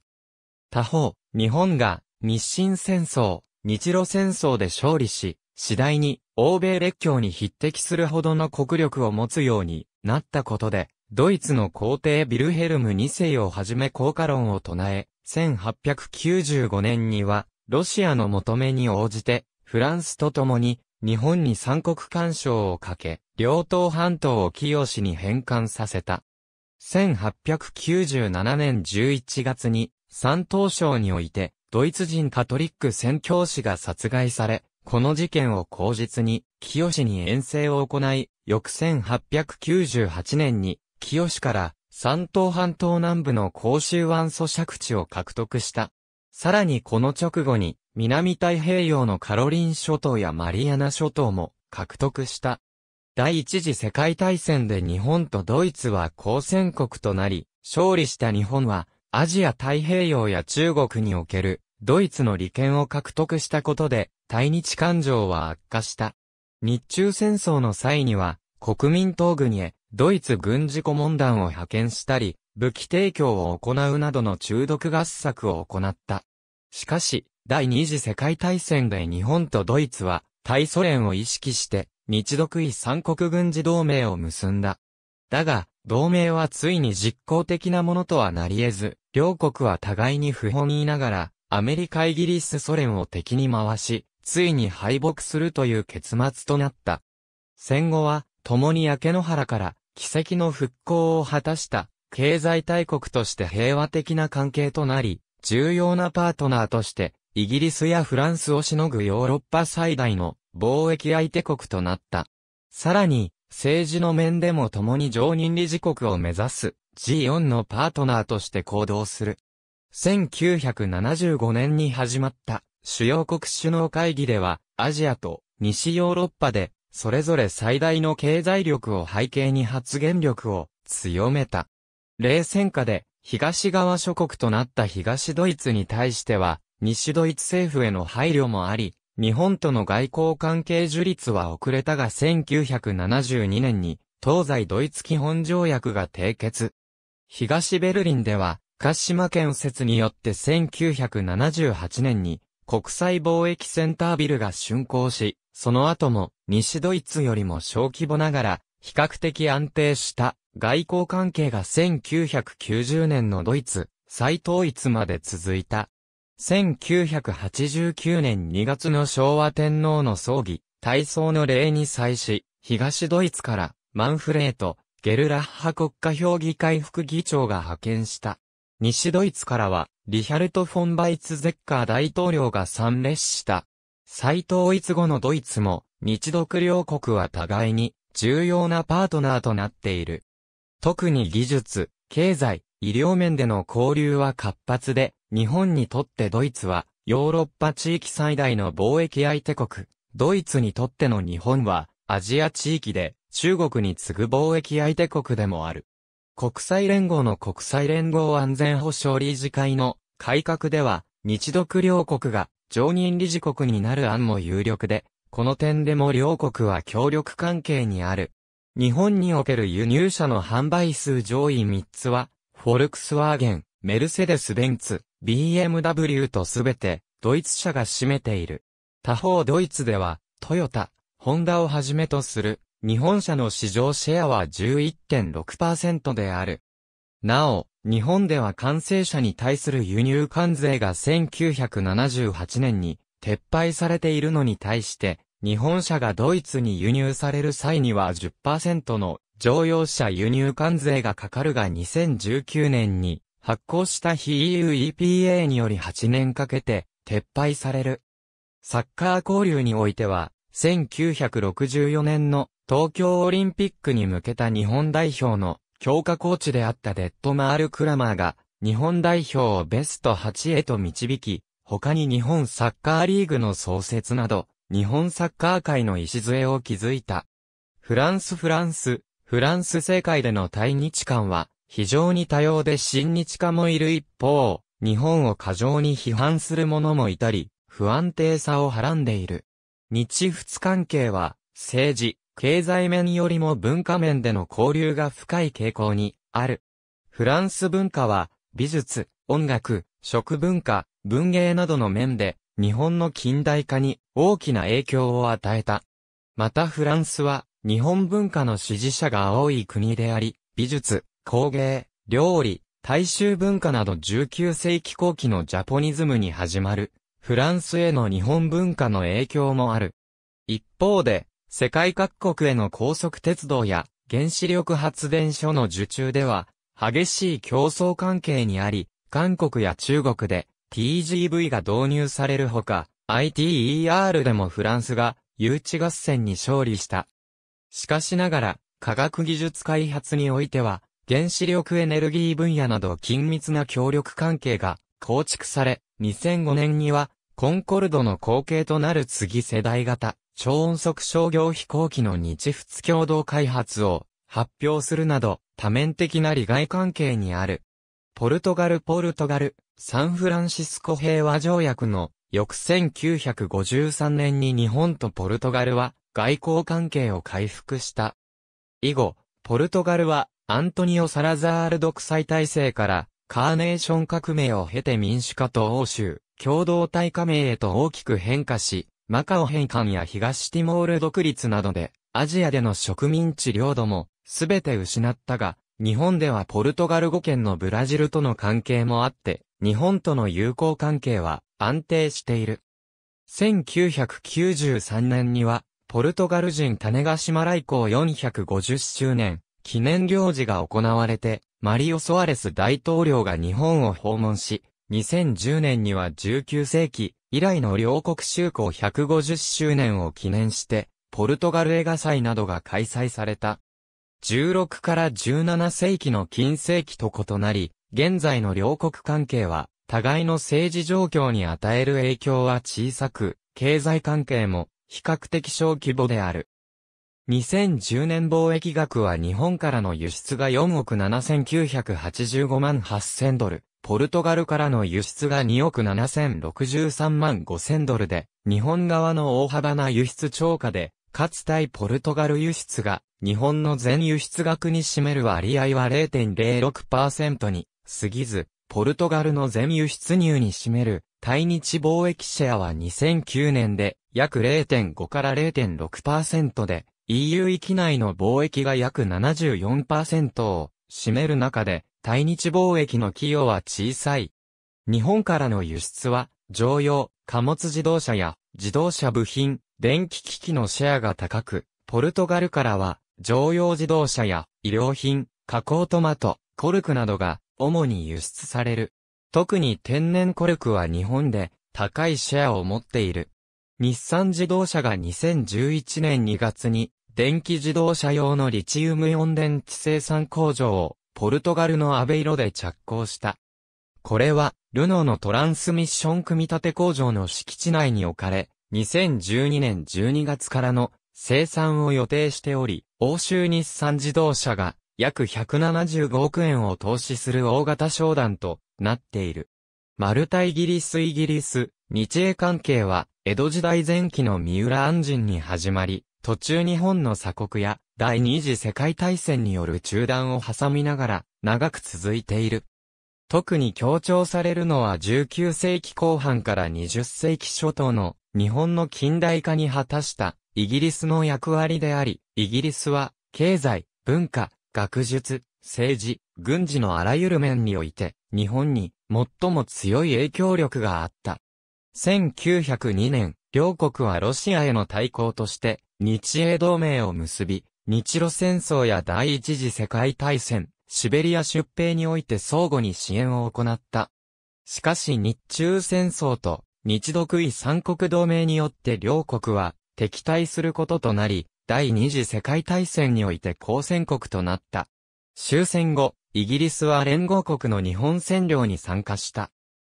他方、日本が日清戦争、日露戦争で勝利し、次第に欧米列強に匹敵するほどの国力を持つようになったことで、ドイツの皇帝ビルヘルム2世をはじめ効果論を唱え、1895年には、ロシアの求めに応じて、フランスと共に、日本に三国干渉をかけ、両島半島を清に返還させた。1897年11月に、山東省において、ドイツ人カトリック宣教師が殺害され、この事件を口実に、清に遠征を行い、翌1898年に、清から山東半島南部の甲州湾租借地を獲得した。さらにこの直後に、南太平洋のカロリン諸島やマリアナ諸島も獲得した。第一次世界大戦で日本とドイツは交戦国となり、勝利した日本は、アジア太平洋や中国における、ドイツの利権を獲得したことで、対日感情は悪化した。日中戦争の際には、国民党軍へ、ドイツ軍事顧問団を派遣したり、武器提供を行うなどの中毒合作を行った。しかし、第二次世界大戦で日本とドイツは、対ソ連を意識して、日独位三国軍事同盟を結んだ。だが、同盟はついに実効的なものとはなり得ず、両国は互いに不本意ながら、アメリカイギリスソ連を敵に回し、ついに敗北するという結末となった。戦後は、共に焼け野原から奇跡の復興を果たした経済大国として平和的な関係となり、重要なパートナーとして、イギリスやフランスをしのぐヨーロッパ最大の貿易相手国となった。さらに、政治の面でも共に常任理事国を目指す G4 のパートナーとして行動する。1975年に始まった主要国首脳会議では、アジアと西ヨーロッパでそれぞれ最大の経済力を背景に発言力を強めた。冷戦下で東側諸国となった東ドイツに対しては、西ドイツ政府への配慮もあり、日本との外交関係樹立は遅れたが1972年に東西ドイツ基本条約が締結。東ベルリンでは、鹿島建設によって1978年に国際貿易センタービルが竣工し、その後も西ドイツよりも小規模ながら、比較的安定した外交関係が1990年のドイツ、再統一まで続いた。1989年2月の昭和天皇の葬儀、体操の礼に際し、東ドイツからマンフレート、ゲルラッハ国家評議会副議長が派遣した。西ドイツからは、リヒャルト・フォン・バイツゼッカー大統領が参列した。再統一後のドイツも、日独両国は互いに重要なパートナーとなっている。特に技術、経済、医療面での交流は活発で、日本にとってドイツはヨーロッパ地域最大の貿易相手国、ドイツにとっての日本はアジア地域で中国に次ぐ貿易相手国でもある。国際連合の国際連合安全保障理事会の改革では、日独両国が常任理事国になる案も有力で、この点でも両国は協力関係にある。日本における輸入車の販売数上位3つは、フォルクスワーゲン、メルセデス・ベンツ、BMW とすべて、ドイツ車が占めている。他方ドイツでは、トヨタ、ホンダをはじめとする、日本車の市場シェアは11.6%である。なお、日本では完成車に対する輸入関税が1978年に撤廃されているのに対して、日本車がドイツに輸入される際には10%の乗用車輸入関税がかかるが2019年に発行した非 EU EPA により8年かけて撤廃される。サッカー交流においては、1964年の東京オリンピックに向けた日本代表の強化コーチであったデッドマール・クラマーが日本代表をベスト8へと導き、他に日本サッカーリーグの創設など、日本サッカー界の礎を築いた。フランスフランス、フランス世界での対日間は、非常に多様で親日家もいる一方、日本を過剰に批判する者もいたり、不安定さをはらんでいる。日仏関係は、政治、経済面よりも文化面での交流が深い傾向にある。フランス文化は、美術、音楽、食文化、文芸などの面で、日本の近代化に大きな影響を与えた。またフランスは、日本文化の支持者が多い国であり、美術、工芸、料理、大衆文化など19世紀後期のジャポニズムに始まる、フランスへの日本文化の影響もある。一方で、世界各国への高速鉄道や原子力発電所の受注では、激しい競争関係にあり、韓国や中国で TGV が導入されるほか、ITER でもフランスが誘致合戦に勝利した。しかしながら、科学技術開発においては、原子力エネルギー分野など緊密な協力関係が構築され、2005年には、コンコルドの後継となる次世代型、超音速商業飛行機の日仏共同開発を発表するなど、多面的な利害関係にある。ポルトガルポルトガル、サンフランシスコ平和条約の翌1953年に日本とポルトガルは外交関係を回復した。以後、ポルトガルはアントニオ・サラザール独裁体制からカーネーション革命を経て民主化と欧州共同体加盟へと大きく変化し、マカオ返還や東ティモール独立などでアジアでの植民地領土もすべて失ったが、日本ではポルトガル語圏のブラジルとの関係もあって、日本との友好関係は安定している。1993年には、ポルトガル人種ヶ島来航450周年記念行事が行われて、マリオ・ソアレス大統領が日本を訪問し、2010年には19世紀以来の両国就航150周年を記念して、ポルトガル映画祭などが開催された。16から17世紀の近世紀と異なり、現在の両国関係は、互いの政治状況に与える影響は小さく、経済関係も比較的小規模である。2010年貿易額は日本からの輸出が4億7985万8000ドル、ポルトガルからの輸出が2億7063万5000ドルで、日本側の大幅な輸出超過で、かつ対ポルトガル輸出が、日本の全輸出額に占める割合は0.06%に過ぎず、ポルトガルの全輸出入に占める対日貿易シェアは2009年で約0.5から0.6%で EU 域内の貿易が約74%を占める中で対日貿易の寄与は小さい。日本からの輸出は乗用、貨物自動車や自動車部品、電気機器のシェアが高く、ポルトガルからは乗用自動車や衣料品、加工トマト、コルクなどが主に輸出される。特に天然コルクは日本で高いシェアを持っている。日産自動車が2011年2月に電気自動車用のリチウムイオン電池生産工場をポルトガルのアベイロで着工した。これはルノーのトランスミッション組み立て工場の敷地内に置かれ、2012年12月からの生産を予定しており、欧州日産自動車が約175億円を投資する大型商談となっている。マルタイギリスイギリス、日英関係は、江戸時代前期の三浦安人に始まり、途中日本の鎖国や第二次世界大戦による中断を挟みながら長く続いている。特に強調されるのは19世紀後半から20世紀初頭の日本の近代化に果たしたイギリスの役割であり、イギリスは経済、文化、学術、政治、軍事のあらゆる面において、日本に最も強い影響力があった。1902年、両国はロシアへの対抗として、日英同盟を結び、日露戦争や第一次世界大戦、シベリア出兵において相互に支援を行った。しかし日中戦争と日独位三国同盟によって両国は敵対することとなり、第二次世界大戦において交戦国となった。終戦後、イギリスは連合国の日本占領に参加した。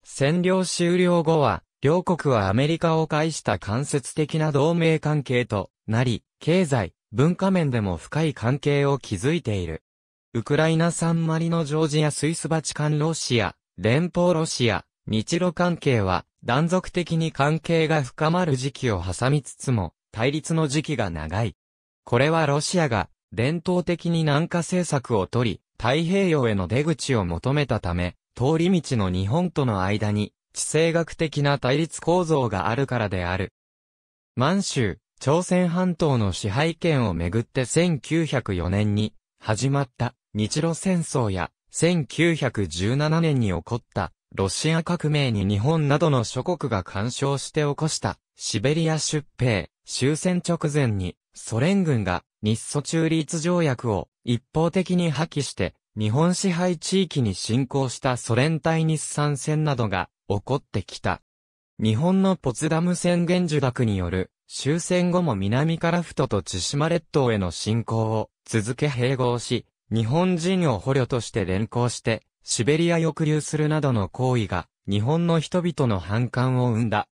占領終了後は、両国はアメリカを介した間接的な同盟関係となり、経済、文化面でも深い関係を築いている。ウクライナ産マリのジョージアスイスバチカンロシア、連邦ロシア、日露関係は断続的に関係が深まる時期を挟みつつも、対立の時期が長い。これはロシアが伝統的に南下政策を取り、太平洋への出口を求めたため、通り道の日本との間に地政学的な対立構造があるからである。満州、朝鮮半島の支配権をめぐって1904年に始まった日露戦争や1917年に起こったロシア革命に日本などの諸国が干渉して起こしたシベリア出兵終戦直前にソ連軍が日ソ中立条約を一方的に破棄して日本支配地域に侵攻したソ連対日産戦などが起こってきた。日本のポツダム宣言受諾による終戦後も南カラフトと千島列島への侵攻を続け併合し、日本人を捕虜として連行してシベリア抑留するなどの行為が日本の人々の反感を生んだ。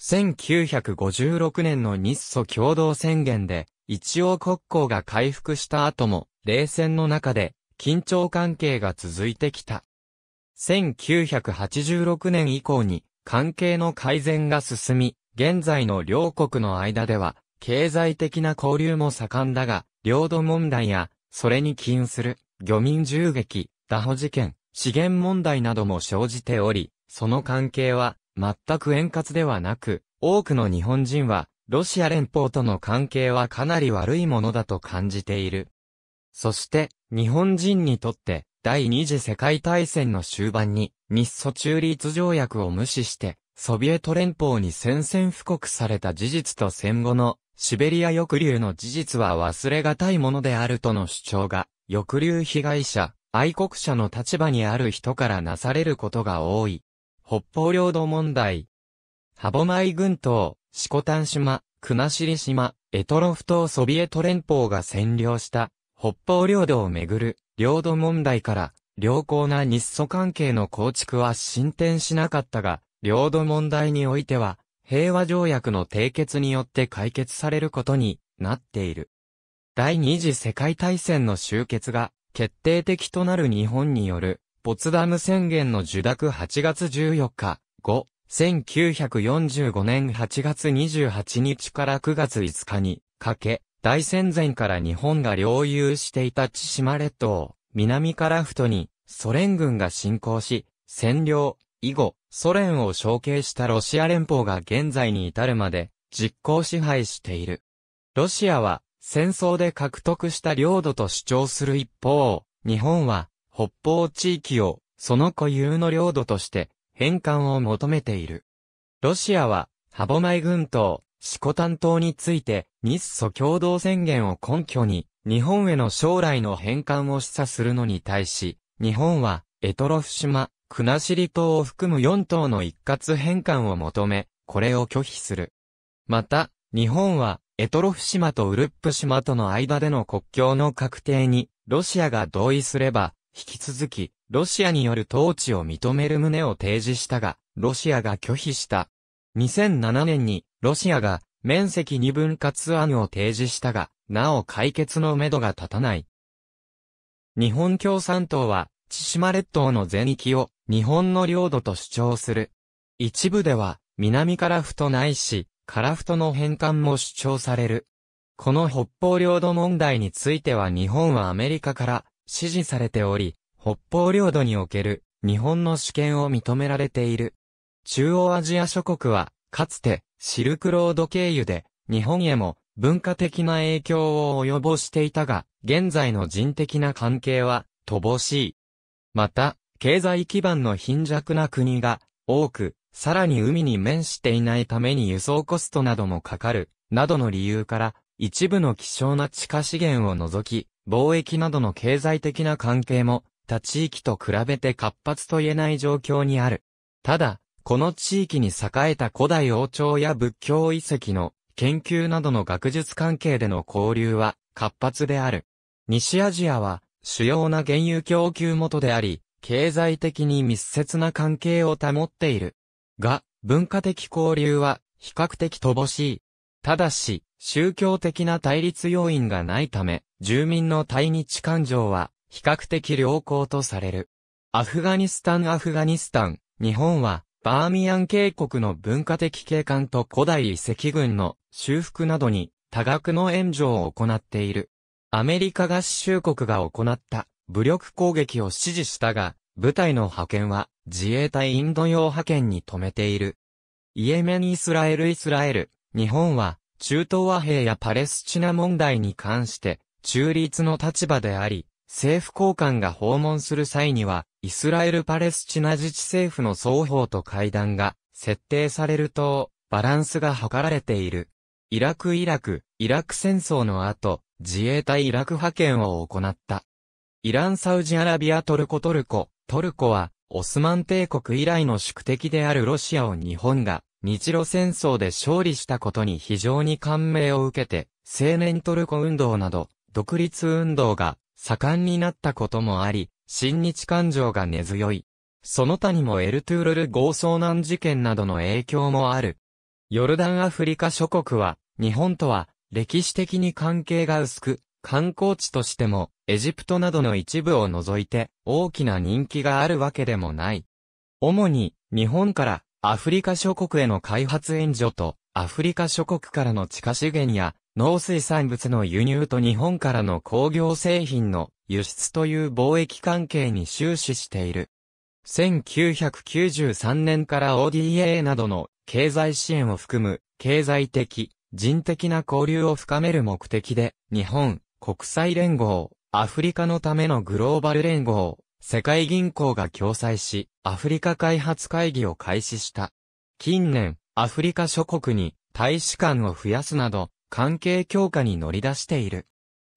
1956年の日ソ共同宣言で、一応国交が回復した後も、冷戦の中で、緊張関係が続いてきた。1986年以降に、関係の改善が進み、現在の両国の間では、経済的な交流も盛んだが、領土問題や、それに起因する、漁民銃撃、打捕事件、資源問題なども生じており、その関係は、全く円滑ではなく、多くの日本人は、ロシア連邦との関係はかなり悪いものだと感じている。そして、日本人にとって、第二次世界大戦の終盤に、日ソ中立条約を無視して、ソビエト連邦に宣戦布告された事実と戦後の、シベリア抑留の事実は忘れがたいものであるとの主張が、抑留被害者、愛国者の立場にある人からなされることが多い。北方領土問題。歯舞群島、シコタン島、シリ島、エトロフ島ソビエト連邦が占領した北方領土をめぐる領土問題から良好な日ソ関係の構築は進展しなかったが、領土問題においては平和条約の締結によって解決されることになっている。第二次世界大戦の終結が決定的となる日本によるポツダム宣言の受諾8月14日、5、1945年8月28日から9月5日に、かけ、大戦前から日本が領有していた千島列島、南ふとに、ソ連軍が侵攻し、占領、以後、ソ連を承継したロシア連邦が現在に至るまで、実効支配している。ロシアは、戦争で獲得した領土と主張する一方、日本は、北方地域をその固有の領土として返還を求めている。ロシアは、ハボマイ群島、シコタン島について、日ソ共同宣言を根拠に、日本への将来の返還を示唆するのに対し、日本は、エトロフ島、国後島を含む4島の一括返還を求め、これを拒否する。また、日本は、エトロフ島とウルップ島との間での国境の確定に、ロシアが同意すれば、引き続き、ロシアによる統治を認める旨を提示したが、ロシアが拒否した。2007年に、ロシアが、面積二分割案を提示したが、なお解決のめどが立たない。日本共産党は、千島列島の全域を日本の領土と主張する。一部では、南樺太ないし、樺太の返還も主張される。この北方領土問題については日本はアメリカから支持されており、北方領土における日本の主権を認められている。中央アジア諸国は、かつてシルクロード経由で日本へも文化的な影響を及ぼしていたが、現在の人的な関係は乏しい。また、経済基盤の貧弱な国が多く、さらに海に面していないために輸送コストなどもかかる、などの理由から、一部の希少な地下資源を除き、貿易などの経済的な関係も、他地域と比べて活発と言えない状況にある。ただ、この地域に栄えた古代王朝や仏教遺跡の研究などの学術関係での交流は活発である。西アジアは主要な原油供給元であり、経済的に密接な関係を保っている。が、文化的交流は比較的乏しい。ただし、宗教的な対立要因がないため、住民の対日感情は比較的良好とされる。アフガニスタンアフガニスタン、日本はバーミヤン渓谷の文化的景観と古代遺跡群の修復などに多額の援助を行っている。アメリカ合衆国が行った武力攻撃を指示したが、部隊の派遣は自衛隊インド洋派遣に止めている。イエメンイスラエルイスラエル、日本は中東和平やパレスチナ問題に関して中立の立場であり、政府高官が訪問する際には、イスラエル・パレスチナ自治政府の双方と会談が設定されると、バランスが図られている。イラク・イラク、イラク戦争の後、自衛隊イラク派遣を行った。イラン・サウジアラビア・トルコ・トルコ、トルコは、オスマン帝国以来の宿敵であるロシアを日本が日露戦争で勝利したことに非常に感銘を受けて、青年トルコ運動など、独立運動が盛んになったこともあり、親日感情が根強い。その他にもエルトゥールル豪遭難事件などの影響もある。ヨルダンアフリカ諸国は、日本とは歴史的に関係が薄く、観光地としても、エジプトなどの一部を除いて、大きな人気があるわけでもない。主に、日本からアフリカ諸国への開発援助と、アフリカ諸国からの地下資源や、農水産物の輸入と日本からの工業製品の輸出という貿易関係に終始している。1993年から ODA などの経済支援を含む経済的、人的な交流を深める目的で、日本、国際連合、アフリカのためのグローバル連合、世界銀行が共催し、アフリカ開発会議を開始した。近年、アフリカ諸国に大使館を増やすなど、関係強化に乗り出している。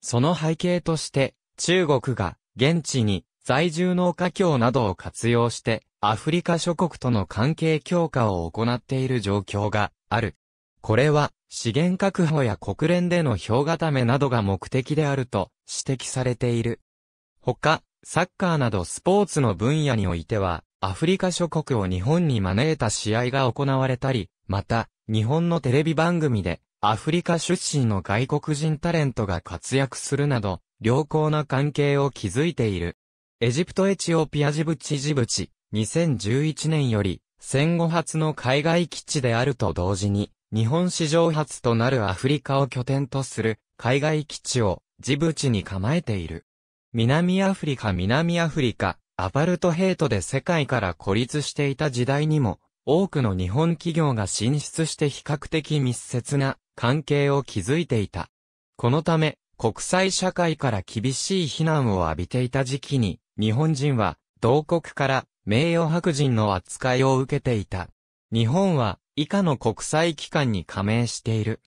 その背景として、中国が現地に在住農家協などを活用して、アフリカ諸国との関係強化を行っている状況がある。これは、資源確保や国連での氷固めなどが目的であると指摘されている。他、サッカーなどスポーツの分野においては、アフリカ諸国を日本に招いた試合が行われたり、また、日本のテレビ番組で、アフリカ出身の外国人タレントが活躍するなど、良好な関係を築いている。エジプトエチオピアジブチジブチ、2011年より、戦後初の海外基地であると同時に、日本史上初となるアフリカを拠点とする海外基地をジブチに構えている。南アフリカ南アフリカ、アパルトヘイトで世界から孤立していた時代にも、多くの日本企業が進出して比較的密接な関係を築いていた。このため、国際社会から厳しい非難を浴びていた時期に、日本人は、同国から名誉白人の扱いを受けていた。日本は、以下の国際機関に加盟している。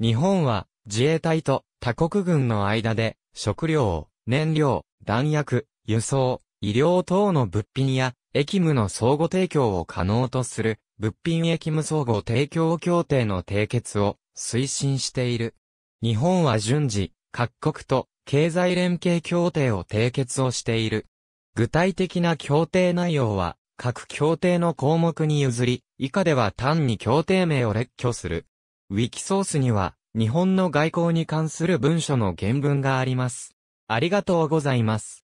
日本は、自衛隊と他国軍の間で、食料を燃料、弾薬、輸送、医療等の物品や、駅務の相互提供を可能とする、物品駅務相互提供協定の締結を推進している。日本は順次、各国と経済連携協定を締結をしている。具体的な協定内容は、各協定の項目に譲り、以下では単に協定名を列挙する。ウィキソースには、日本の外交に関する文書の原文があります。ありがとうございます。